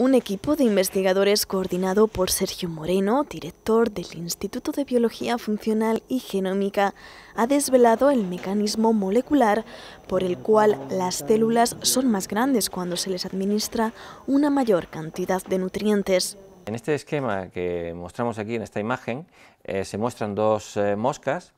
Un equipo de investigadores coordinado por Sergio Moreno, director del Instituto de Biología Funcional y Genómica, ha desvelado el mecanismo molecular por el cual las células son más grandes cuando se les administra una mayor cantidad de nutrientes. En este esquema que mostramos aquí en esta imagen eh, se muestran dos eh, moscas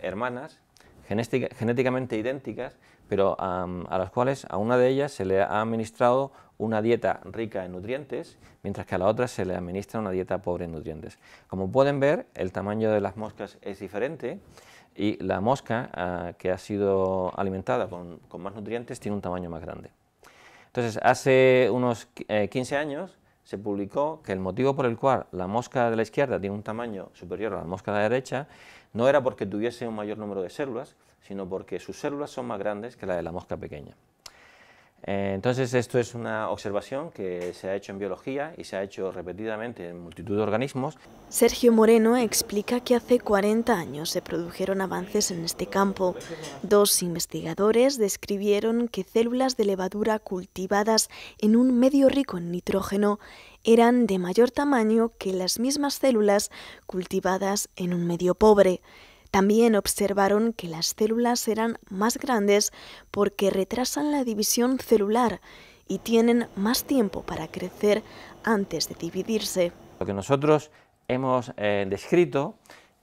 hermanas genéticamente idénticas pero a las cuales a una de ellas se le ha administrado una dieta rica en nutrientes, mientras que a la otra se le administra una dieta pobre en nutrientes. Como pueden ver, el tamaño de las moscas es diferente y la mosca ah, que ha sido alimentada con, más nutrientes tiene un tamaño más grande. Entonces, hace unos 15 eh, años se publicó que el motivo por el cual la mosca de la izquierda tiene un tamaño superior a la mosca de la derecha no era porque tuviese un mayor número de células, sino porque sus células son más grandes que las de la mosca pequeña. Eh, entonces, esto es una observación que se ha hecho en biología y se ha hecho repetidamente en multitud de organismos. Sergio Moreno explica que hace 40 años se produjeron avances en este campo. Dos investigadores describieron que células de levadura cultivadas en un medio rico en nitrógeno eran de mayor tamaño que las mismas células cultivadas en un medio pobre. También observaron que las células eran más grandes porque retrasan la división celular y tienen más tiempo para crecer antes de dividirse. Lo que nosotros hemos eh, descrito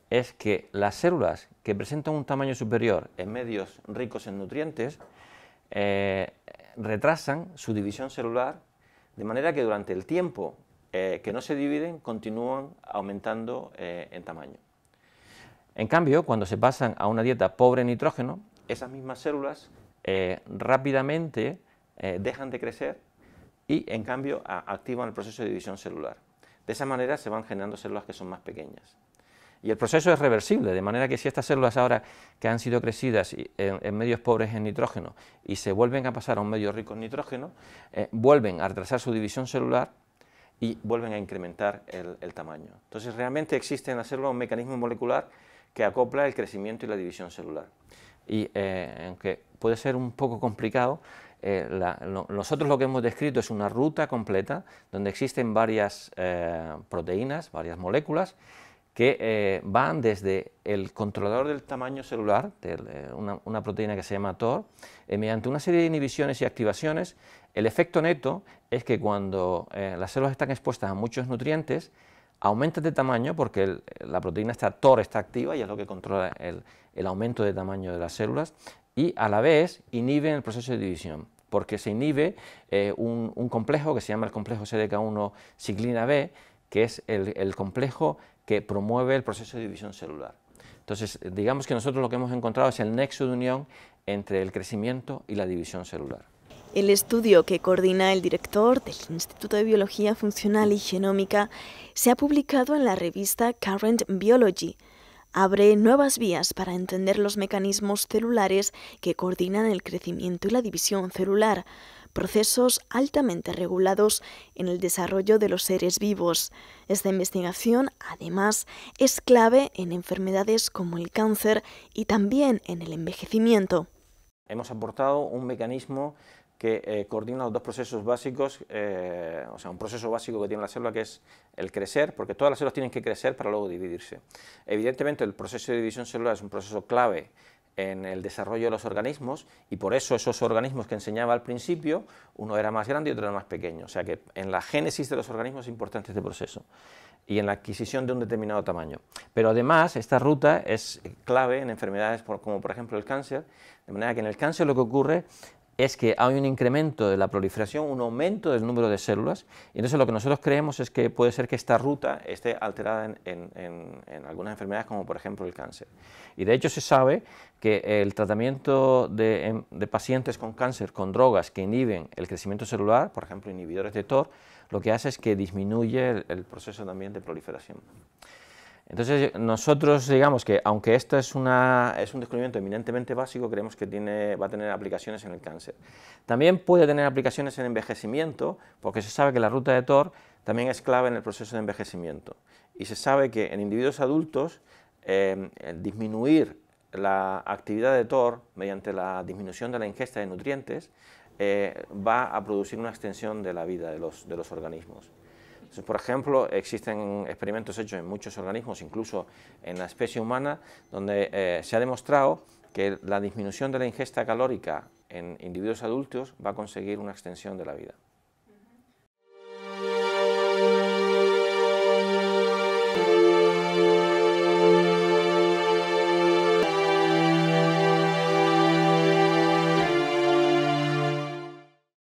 es que las células que presentan un tamaño superior en medios ricos en nutrientes eh, retrasan su división celular de manera que durante el tiempo eh, que no se dividen continúan aumentando en tamaño. En cambio, cuando se pasan a una dieta pobre en nitrógeno, esas mismas células eh, rápidamente eh, dejan de crecer y en cambio activan el proceso de división celular. De esa manera se van generando células que son más pequeñas. Y el proceso es reversible, de manera que si estas células ahora que han sido crecidas en, medios pobres en nitrógeno y se vuelven a pasar a un medio rico en nitrógeno, eh, vuelven a retrasar su división celular y vuelven a incrementar el, el tamaño. Entonces realmente existe en la célula un mecanismo molecular que acopla el crecimiento y la división celular. Y eh, aunque puede ser un poco complicado, eh, nosotros lo que hemos descrito es una ruta completa donde existen varias eh, proteínas, varias moléculas, que van desde el controlador del tamaño celular, una, proteína que se llama TOR, mediante una serie de inhibiciones y activaciones, el efecto neto es que cuando las células están expuestas a muchos nutrientes, aumenta de tamaño porque la proteína está TOR está activa y es lo que controla el, aumento de tamaño de las células y a la vez inhibe el proceso de división porque se inhibe eh, un, complejo que se llama el complejo CDK1 ciclina B que es el, el complejo que promueve el proceso de división celular. Entonces digamos que nosotros lo que hemos encontrado es el nexo de unión entre el crecimiento y la división celular. El estudio que coordina el director del Instituto de Biología Funcional y Genómica se ha publicado en la revista Current Biology. Abre nuevas vías para entender los mecanismos celulares que coordinan el crecimiento y la división celular, procesos altamente regulados en el desarrollo de los seres vivos. Esta investigación, además, es clave en enfermedades como el cáncer y también en el envejecimiento. Hemos aportado un mecanismo que eh, coordina los dos procesos básicos, eh, o sea, un proceso básico que tiene la célula que es el crecer, porque todas las células tienen que crecer para luego dividirse. Evidentemente el proceso de división celular es un proceso clave en el desarrollo de los organismos y por eso esos organismos que enseñaba al principio, uno era más grande y otro era más pequeño. O sea que en la génesis de los organismos es importante este proceso y en la adquisición de un determinado tamaño. Pero además esta ruta es clave en enfermedades como por ejemplo el cáncer, de manera que en el cáncer lo que ocurre es que hay un incremento de la proliferación, un aumento del número de células, y entonces lo que nosotros creemos es que puede ser que esta ruta esté alterada en, algunas enfermedades, como por ejemplo el cáncer. Y de hecho se sabe que el tratamiento de, em, pacientes con cáncer con drogas que inhiben el crecimiento celular, por ejemplo inhibidores de TOR, lo que hace es que disminuye el proceso también de proliferación. Entonces, nosotros digamos que, aunque esto es, un descubrimiento eminentemente básico, creemos que va a tener aplicaciones en el cáncer. También puede tener aplicaciones en envejecimiento, porque se sabe que la ruta de TOR también es clave en el proceso de envejecimiento. Y se sabe que en individuos adultos, eh, disminuir la actividad de TOR mediante la disminución de la ingesta de nutrientes eh, va a producir una extensión de la vida de los organismos por ejemplo, existen experimentos hechos en muchos organismos, incluso en la especie humana, donde eh, se ha demostrado que la disminución de la ingesta calórica en individuos adultos va a conseguir una extensión de la vida.